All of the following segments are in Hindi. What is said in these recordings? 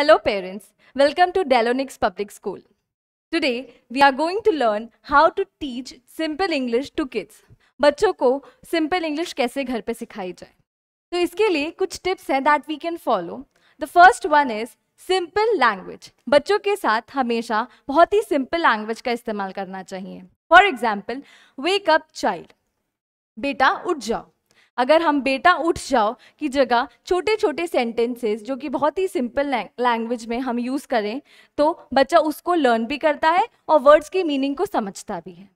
Hello parents, welcome to Delonix Public School. Today, we are going to learn how to teach simple English to kids. बच्चों को simple English कैसे घर पे सिखाई जाए तो इसके लिए कुछ tips हैं that we can follow. The first one is simple language. बच्चों के साथ हमेशा बहुत ही simple language का इस्तेमाल करना चाहिए For example, wake up child. बेटा उठ जाओ अगर हम बेटा उठ जाओ की जगह छोटे छोटे सेंटेंसेस जो कि बहुत ही सिंपल लैंग्वेज में हम यूज़ करें तो बच्चा उसको लर्न भी करता है और वर्ड्स की मीनिंग को समझता भी है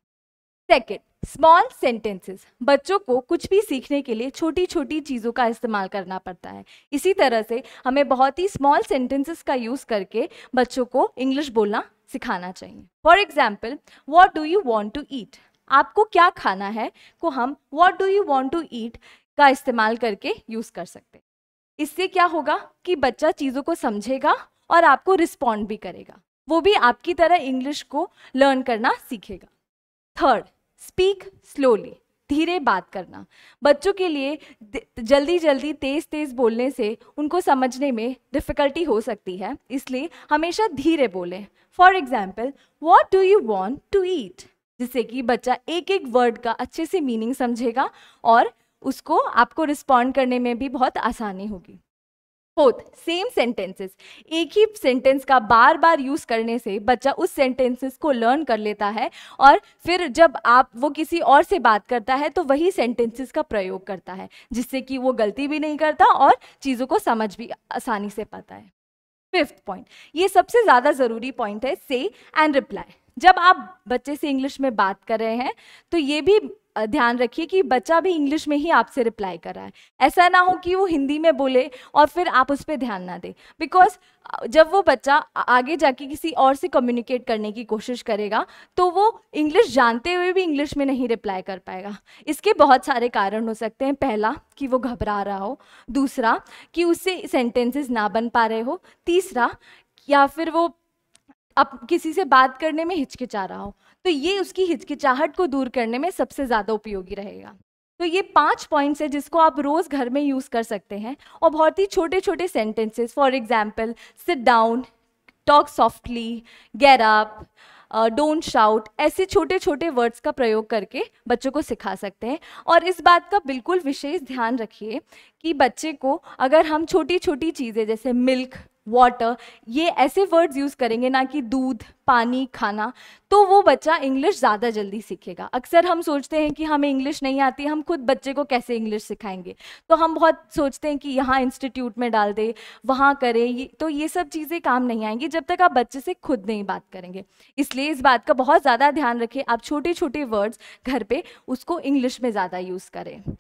सेकेंड स्मॉल सेंटेंसेस बच्चों को कुछ भी सीखने के लिए छोटी छोटी चीज़ों का इस्तेमाल करना पड़ता है इसी तरह से हमें बहुत ही स्मॉल सेंटेंसेस का यूज़ करके बच्चों को इंग्लिश बोलना सिखाना चाहिए for example what do you want to eat आपको क्या खाना है को हम what do you want to eat का इस्तेमाल करके यूज़ कर सकते हैं इससे क्या होगा कि बच्चा चीज़ों को समझेगा और आपको रिस्पॉन्ड भी करेगा वो भी आपकी तरह इंग्लिश को लर्न करना सीखेगा थर्ड स्पीक स्लोली धीरे बात करना बच्चों के लिए जल्दी जल्दी तेज़ तेज़ बोलने से उनको समझने में डिफ़िकल्टी हो सकती है इसलिए हमेशा धीरे बोलें for example what do you want to eat जिससे कि बच्चा एक एक वर्ड का अच्छे से मीनिंग समझेगा और उसको आपको रिस्पॉन्ड करने में भी बहुत आसानी होगी फोर्थ सेम सेंटेंसेस एक ही सेंटेंस का बार बार यूज़ करने से बच्चा उस सेंटेंसेस को लर्न कर लेता है और फिर जब आप वो किसी और से बात करता है तो वही सेंटेंसेस का प्रयोग करता है जिससे कि वो गलती भी नहीं करता और चीज़ों को समझ भी आसानी से पाता है फिफ्थ पॉइंट ये सबसे ज़्यादा ज़रूरी पॉइंट है से एंड रिप्लाई जब आप बच्चे से इंग्लिश में बात कर रहे हैं तो ये भी ध्यान रखिए कि बच्चा भी इंग्लिश में ही आपसे रिप्लाई कर रहा है ऐसा ना हो कि वो हिंदी में बोले और फिर आप उस पर ध्यान ना दें बिकॉज जब वो बच्चा आगे जाके किसी और से कम्युनिकेट करने की कोशिश करेगा तो वो इंग्लिश जानते हुए भी इंग्लिश में नहीं रिप्लाई कर पाएगा इसके बहुत सारे कारण हो सकते हैं पहला कि वो घबरा रहा हो दूसरा कि उससे सेंटेंसेस ना बन पा रहे हो तीसरा या फिर वो अब किसी से बात करने में हिचकिचा रहा हो तो ये उसकी हिचकिचाहट को दूर करने में सबसे ज़्यादा उपयोगी रहेगा तो ये पांच पॉइंट्स है जिसको आप रोज़ घर में यूज़ कर सकते हैं और बहुत ही छोटे छोटे sentences for example sit down talk softly get up don't shout ऐसे छोटे छोटे वर्ड्स का प्रयोग करके बच्चों को सिखा सकते हैं और इस बात का बिल्कुल विशेष ध्यान रखिए कि बच्चे को अगर हम छोटी छोटी चीज़ें जैसे मिल्क वाटर ये ऐसे वर्ड्स यूज़ करेंगे ना कि दूध पानी खाना तो वो बच्चा इंग्लिश ज़्यादा जल्दी सीखेगा अक्सर हम सोचते हैं कि हमें इंग्लिश नहीं आती हम खुद बच्चे को कैसे इंग्लिश सिखाएंगे तो हम बहुत सोचते हैं कि यहाँ इंस्टीट्यूट में डाल दें वहाँ करें तो ये सब चीज़ें काम नहीं आएंगी जब तक आप बच्चे से खुद नहीं बात करेंगे इसलिए इस बात का बहुत ज़्यादा ध्यान रखें आप छोटे छोटे वर्ड्स घर पर उसको इंग्लिश में ज़्यादा यूज़ करें